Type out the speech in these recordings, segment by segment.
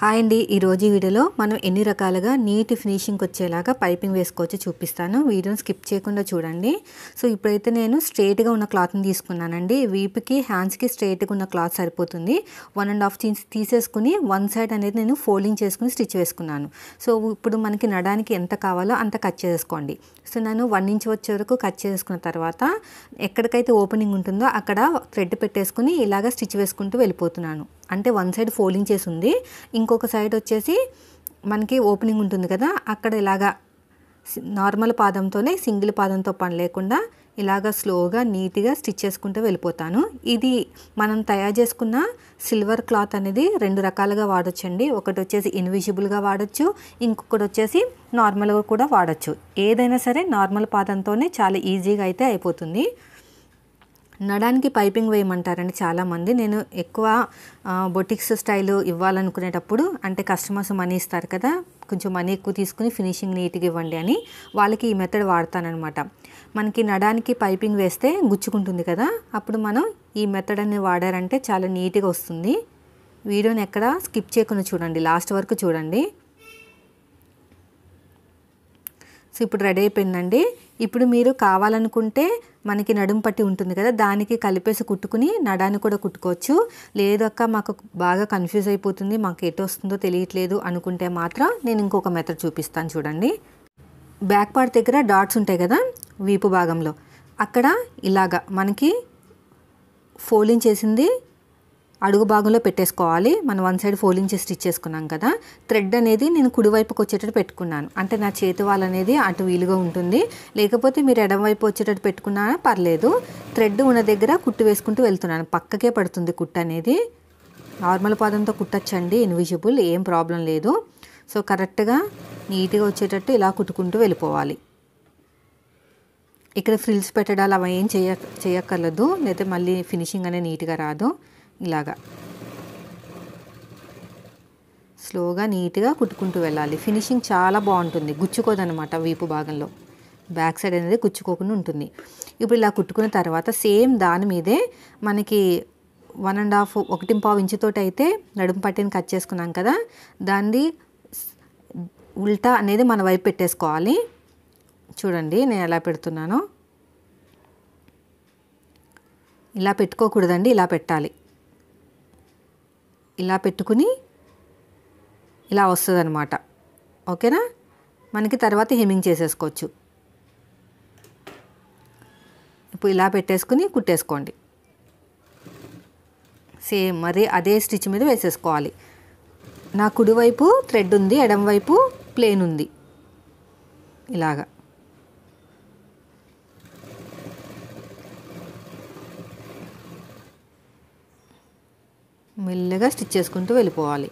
hi అండి ఈరోజు వీడియోలో మనం ఎన్ని రకాలుగా నీట్ ఫినిషింగ్ వచ్చేలాగా పైపింగ్ వేసుకోవచ్చో చూపిస్తాను వీడియోని స్కిప్ చేయకుండా చూడండి సో ఇప్పుడైతే నేను స్ట్రైట్గా ఉన్న క్లాత్ని తీసుకున్నానండి వీపుకి హ్యాండ్స్కి స్ట్రైట్గా ఉన్న క్లాత్ సరిపోతుంది వన్ అండ్ హాఫ్ ఇంచ్ తీసేసుకుని వన్ సైడ్ అనేది నేను ఫోల్డింగ్ చేసుకుని స్టిచ్ వేసుకున్నాను సో ఇప్పుడు మనకి నడానికి ఎంత కావాలో అంత కట్ చేసుకోండి సో నేను వన్ ఇంచ్ వచ్చే వరకు కట్ చేసుకున్న తర్వాత ఎక్కడికైతే ఓపెనింగ్ ఉంటుందో అక్కడ థ్రెడ్ పెట్టేసుకుని ఇలాగ స్టిచ్ వేసుకుంటూ వెళ్ళిపోతున్నాను అంటే వన్ సైడ్ ఫోల్డింగ్ చేసి ఉంది ఇంకొక సైడ్ వచ్చేసి మనకి ఓపెనింగ్ ఉంటుంది కదా అక్కడ ఇలాగా నార్మల్ పాదంతోనే సింగిల్ పాదంతో పని లేకుండా ఇలాగ స్లోగా నీట్గా స్టిచ్ చేసుకుంటూ వెళ్ళిపోతాను ఇది మనం తయారు చేసుకున్న సిల్వర్ క్లాత్ అనేది రెండు రకాలుగా అండి ఒకటి వచ్చేసి ఇన్విజిబుల్గా వాడచ్చు ఇంకొకటి వచ్చేసి నార్మల్గా కూడా వాడచ్చు ఏదైనా సరే నార్మల్ పాదంతోనే చాలా ఈజీగా అయితే అయిపోతుంది నడానికి పైపింగ్ వేయమంటారండి చాలామంది నేను ఎక్కువ బొటిక్స్ స్టైల్ ఇవ్వాలనుకునేటప్పుడు అంటే కస్టమర్స్ మనీ ఇస్తారు కదా కొంచెం మనీ ఎక్కువ తీసుకుని ఫినిషింగ్ నీట్గా ఇవ్వండి అని వాళ్ళకి ఈ మెథడ్ వాడతానమాట మనకి నడానికి పైపింగ్ వేస్తే గుచ్చుకుంటుంది కదా అప్పుడు మనం ఈ మెథడ్ అనేది వాడారంటే చాలా నీట్గా వస్తుంది వీడియోని ఎక్కడ స్కిప్ చేయకుండా చూడండి లాస్ట్ వరకు చూడండి సో ఇప్పుడు రెడీ అయిపోయిందండి ఇప్పుడు మీరు కావాలనుకుంటే మనకి నడుము పట్టి ఉంటుంది కదా దానికి కలిపేసి కుట్టుకుని నడాన్ని కూడా కుట్టుకోవచ్చు లేదక్క మాకు బాగా కన్ఫ్యూజ్ అయిపోతుంది మాకు ఎటు వస్తుందో తెలియట్లేదు అనుకుంటే మాత్రం నేను ఇంకొక మెథడ్ చూపిస్తాను చూడండి బ్యాక్ పార్ట్ దగ్గర డాట్స్ ఉంటాయి కదా వీపు భాగంలో అక్కడ ఇలాగా మనకి ఫోల్డింగ్ చేసింది అడుగు భాగంలో పెట్టేసుకోవాలి మనం వన్ సైడ్ ఫోల్డింగ్ చేసి స్టిచ్ చేసుకున్నాం కదా థ్రెడ్ అనేది నేను కుడివైపుకి వచ్చేటట్టు పెట్టుకున్నాను అంటే నా చేతి వాళ్ళ అనేది అటు వీలుగా ఉంటుంది లేకపోతే మీరు ఎడమవైపు వచ్చేటట్టు పెట్టుకున్నా పర్లేదు థ్రెడ్ ఉన్న దగ్గర కుట్టు వేసుకుంటూ వెళ్తున్నాను పక్కకే పడుతుంది కుట్టు అనేది నార్మల్ పాదంతో కుట్టచ్చండి ఇన్విజిబుల్ ఏం ప్రాబ్లం లేదు సో కరెక్ట్గా నీట్గా వచ్చేటట్టు ఇలా కుట్టుకుంటూ వెళ్ళిపోవాలి ఇక్కడ ఫ్రిల్స్ పెట్టడాలు అవి ఏం చేయ చేయక్కర్లేదు లేకపోతే మళ్ళీ ఫినిషింగ్ అనేది నీట్గా రాదు ఇలాగా స్లోగా నీట్గా కుట్టుకుంటూ వెళ్ళాలి ఫినిషింగ్ చాలా బాగుంటుంది గుచ్చుకోదనమాట వీపు భాగంలో బ్యాక్ సైడ్ అనేది గుచ్చుకోకుండా ఉంటుంది ఇప్పుడు ఇలా కుట్టుకున్న తర్వాత సేమ్ దాని మీదే మనకి వన్ అండ్ హాఫ్ ఒకటి పావు ఇంచుతోటి అయితే నడుము పట్టిని కట్ చేసుకున్నాం కదా దాన్ని ఉల్టా అనేది మన వైపు పెట్టేసుకోవాలి చూడండి నేను ఎలా పెడుతున్నానో ఇలా పెట్టుకోకూడదండి ఇలా పెట్టాలి ఇలా పెట్టుకుని ఇలా వస్తుంది అనమాట ఓకేనా మనకి తర్వాత హెమ్మింగ్ చేసేసుకోవచ్చు ఇప్పుడు ఇలా పెట్టేసుకుని కుట్టేసుకోండి సేమ్ మరి అదే స్టిచ్ మీద వేసేసుకోవాలి నా కుడివైపు థ్రెడ్ ఉంది ఎడమవైపు ప్లేన్ ఉంది ఇలాగా మెల్లగా స్టిచ్ చేసుకుంటూ వెళ్ళిపోవాలి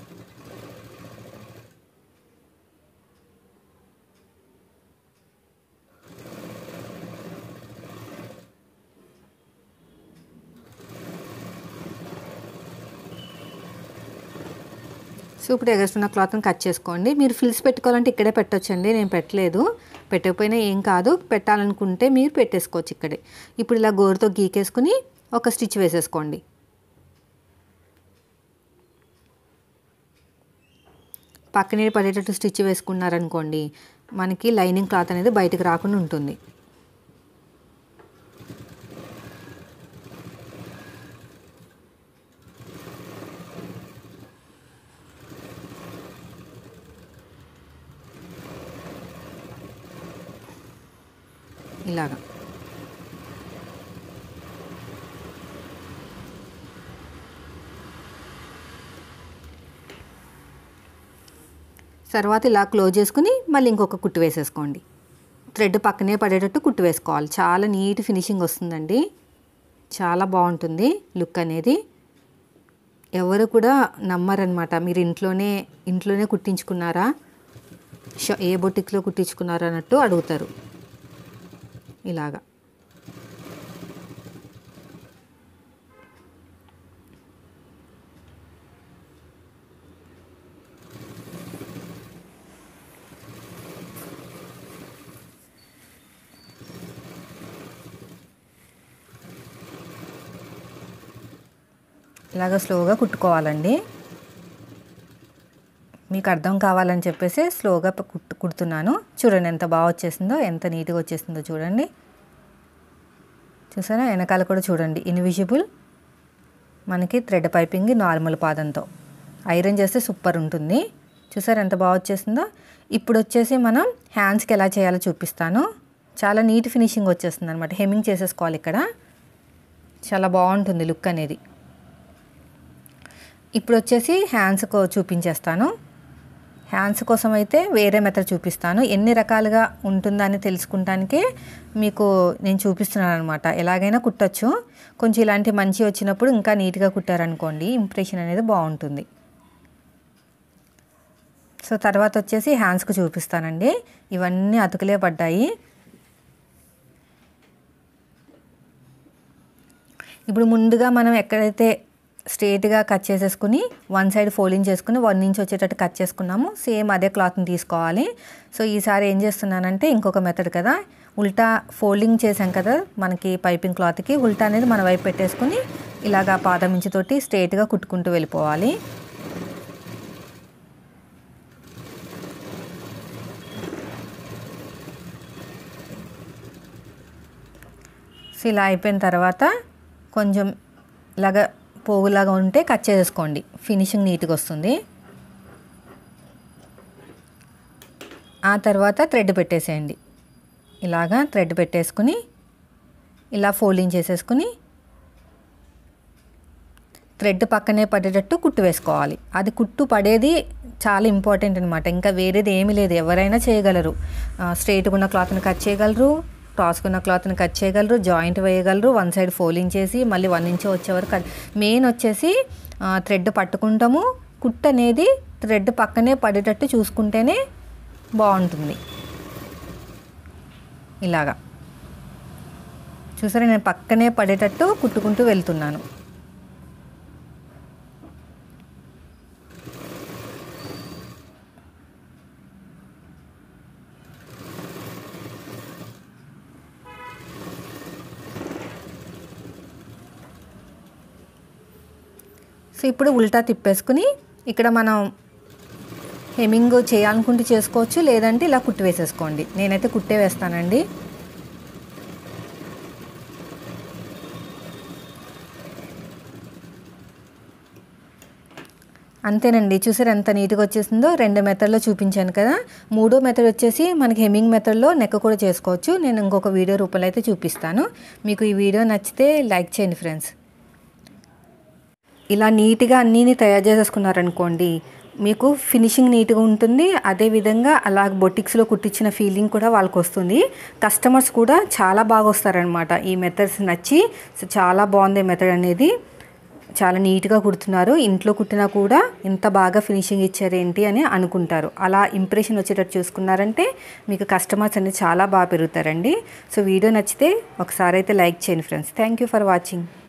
సో ఇప్పుడు ఎగరస్తున్న క్లాత్ని కట్ చేసుకోండి మీరు ఫిల్స్ పెట్టుకోవాలంటే ఇక్కడే పెట్టొచ్చండి నేను పెట్టలేదు పెట్టకపోయినా ఏం కాదు పెట్టాలనుకుంటే మీరు పెట్టేసుకోవచ్చు ఇక్కడే ఇప్పుడు ఇలా గోరుతో గీకేసుకుని ఒక స్టిచ్ వేసేసుకోండి పక్కనే పడేటట్టు స్టిచ్ వేసుకున్నారనుకోండి మనకి లైనింగ్ క్లాత్ అనేది బయటకు రాకుండా ఉంటుంది ఇలాగా తర్వాత ఇలా క్లోజ్ చేసుకుని మళ్ళీ ఇంకొక కుట్టు వేసేసుకోండి థ్రెడ్ పక్కనే పడేటట్టు కుట్టు వేసుకోవాలి చాలా నీట్ ఫినిషింగ్ వస్తుందండి చాలా బాగుంటుంది లుక్ అనేది ఎవరు కూడా నమ్మరనమాట మీరు ఇంట్లోనే ఇంట్లోనే కుట్టించుకున్నారా ఏ బొటిక్లో కుట్టించుకున్నారా అన్నట్టు అడుగుతారు ఇలాగా ఇలాగ స్లోగా కుట్టుకోవాలండి మీకు అర్థం కావాలని చెప్పేసి స్లోగా కుట్టు కుడుతున్నాను చూడండి ఎంత బాగా వచ్చేసిందో ఎంత నీట్గా వచ్చేసిందో చూడండి చూసారా వెనకాల కూడా చూడండి ఇన్విజిబుల్ మనకి థ్రెడ్ పైపింగ్ నార్మల్ పాదంతో ఐరన్ చేస్తే సూపర్ ఉంటుంది చూసారు ఎంత బాగా వచ్చేసిందో ఇప్పుడు వచ్చేసి మనం హ్యాండ్స్కి ఎలా చేయాలో చూపిస్తాను చాలా నీట్ ఫినిషింగ్ వచ్చేస్తుంది అనమాట హెమ్మింగ్ చేసేసుకోవాలి ఇక్కడ చాలా బాగుంటుంది లుక్ అనేది ఇప్పుడు వచ్చేసి హ్యాండ్స్ కో చూపించేస్తాను హ్యాండ్స్ కోసం అయితే వేరే మెథడ్ చూపిస్తాను ఎన్ని రకాలుగా ఉంటుందని తెలుసుకుంటానికి మీకు నేను చూపిస్తున్నాను అనమాట ఎలాగైనా కుట్టచ్చు కొంచెం ఇలాంటి మంచి వచ్చినప్పుడు ఇంకా నీట్గా కుట్టారనుకోండి ఇంప్రెషన్ అనేది బాగుంటుంది సో తర్వాత వచ్చేసి హ్యాండ్స్కు చూపిస్తానండి ఇవన్నీ అతుకులే పడ్డాయి ఇప్పుడు ముందుగా మనం ఎక్కడైతే స్ట్రేట్గా కట్ చేసేసుకుని వన్ సైడ్ ఫోల్డింగ్ చేసుకుని వన్ ఇంచ్ వచ్చేటట్టు కట్ చేసుకున్నాము సేమ్ అదే క్లాత్ని తీసుకోవాలి సో ఈసారి ఏం చేస్తున్నానంటే ఇంకొక మెథడ్ కదా ఉల్టా ఫోల్డింగ్ చేసాం కదా మనకి పైపింగ్ క్లాత్కి ఉల్టా అనేది మన వైపు పెట్టేసుకుని ఇలాగా పాదం ఇంచుతోటి స్ట్రేట్గా కుట్టుకుంటూ వెళ్ళిపోవాలి సో ఇలా అయిపోయిన తర్వాత కొంచెం ఇలాగ పోగులాగా ఉంటే కట్ చేసుకోండి ఫినిషింగ్ నీట్గా వస్తుంది ఆ తర్వాత థ్రెడ్ పెట్టేసేయండి ఇలాగా థ్రెడ్ పెట్టేసుకుని ఇలా ఫోల్డింగ్ చేసేసుకుని థ్రెడ్ పక్కనే పడేటట్టు కుట్టు వేసుకోవాలి అది కుట్టు పడేది చాలా ఇంపార్టెంట్ అనమాట ఇంకా వేరేది ఏమీ లేదు ఎవరైనా చేయగలరు స్ట్రైట్గా ఉన్న క్లాత్ని కట్ చేయగలరు రాసుకున్న క్లాత్ని కట్ చేయగలరు జాయింట్ వేయగలరు వన్ సైడ్ ఫోలింగ్ చేసి మళ్ళీ వన్ ఇంచ్ వచ్చే వరకు మెయిన్ వచ్చేసి థ్రెడ్ పట్టుకుంటాము కుట్ అనేది థ్రెడ్ పక్కనే పడేటట్టు చూసుకుంటేనే బాగుంటుంది ఇలాగా చూసారా నేను పక్కనే పడేటట్టు కుట్టుకుంటూ వెళ్తున్నాను సో ఇప్పుడు ఉల్టా తిప్పేసుకుని ఇక్కడ మనం హెమింగ్ చేయాలనుకుంటే చేసుకోవచ్చు లేదంటే ఇలా కుట్టి వేసేసుకోండి నేనైతే కుట్టే వేస్తానండి అంతేనండి చూసారు ఎంత నీట్గా వచ్చేసిందో రెండు మెథడ్లో చూపించాను కదా మూడో మెథడ్ వచ్చేసి మనకి హెమింగ్ మెథడ్లో నెక్క కూడా చేసుకోవచ్చు నేను ఇంకొక వీడియో రూపంలో అయితే చూపిస్తాను మీకు ఈ వీడియో నచ్చితే లైక్ చేయండి ఫ్రెండ్స్ ఇలా నీట్గా అన్నీ తయారు చేసేసుకున్నారనుకోండి మీకు ఫినిషింగ్ నీట్గా ఉంటుంది అదేవిధంగా అలా బొటిక్స్లో కుట్టించిన ఫీలింగ్ కూడా వాళ్ళకి వస్తుంది కస్టమర్స్ కూడా చాలా బాగా వస్తారనమాట ఈ మెథడ్స్ నచ్చి సో చాలా బాగుంది మెథడ్ అనేది చాలా నీట్గా కుడుతున్నారు ఇంట్లో కుట్టినా కూడా ఇంత బాగా ఫినిషింగ్ ఇచ్చారేంటి అని అనుకుంటారు అలా ఇంప్రెషన్ వచ్చేటట్టు చూసుకున్నారంటే మీకు కస్టమర్స్ అనేది చాలా బాగా పెరుగుతారండి సో వీడియో నచ్చితే ఒకసారి అయితే లైక్ చేయండి friends thank you for watching